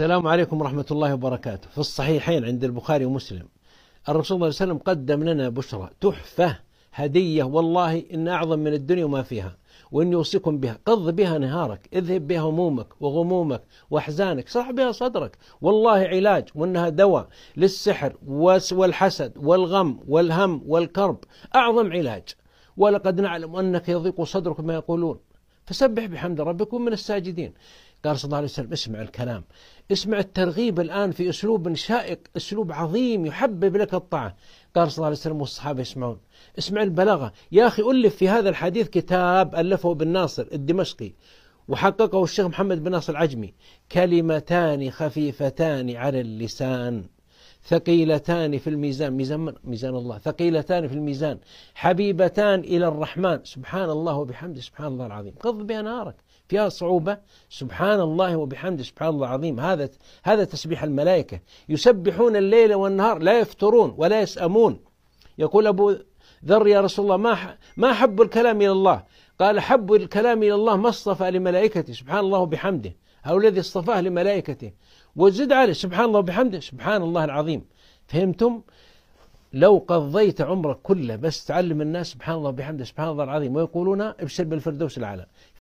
السلام عليكم ورحمة الله وبركاته في الصحيحين عند البخاري ومسلم الرسول صلى الله عليه وسلم قدم لنا بشرى تحفة هدية والله إن أعظم من الدنيا وما فيها وإني أوصيكم بها قض بها نهارك اذهب بها همومك وغمومك وأحزانك صح بها صدرك والله علاج وإنها دواء للسحر والحسد والغم والهم والكرب أعظم علاج ولقد نعلم أنك يضيق صدرك ما يقولون فسبح بحمد ربك ومن الساجدين قال صلى الله عليه وسلم اسمع الكلام اسمع الترغيب الآن في أسلوب شائق أسلوب عظيم يحبب لك الطاعة قال صلى الله عليه وسلم والصحابة يسمعون اسمع البلاغة يا أخي ألف في هذا الحديث كتاب ألفه بن ناصر الدمشقي وحققه الشيخ محمد بن ناصر العجمي كلمتان خفيفتان على اللسان ثقيلتان في الميزان ميزان من؟ ميزان الله ثقيلتان في الميزان حبيبتان إلى الرحمن سبحان الله وبحمده سبحان الله العظيم قض بها نارك فيها صعوبة سبحان الله وبحمده سبحان الله العظيم هذا هذا تسبيح الملائكة يسبحون الليل والنهار لا يفترون ولا يسأمون يقول أبو ذر يا رسول الله ما ما حب الكلام الى الله قال حب الكلام الى الله ما اصطفى لملائكته سبحان الله وبحمده هو الذي اصطفاه لملائكته وزد عليه سبحان الله وبحمده سبحان الله العظيم فهمتم لو قضيت عمرك كله بس تعلم الناس سبحان الله وبحمده سبحان الله العظيم ويقولون ابشر بالفردوس الاعلى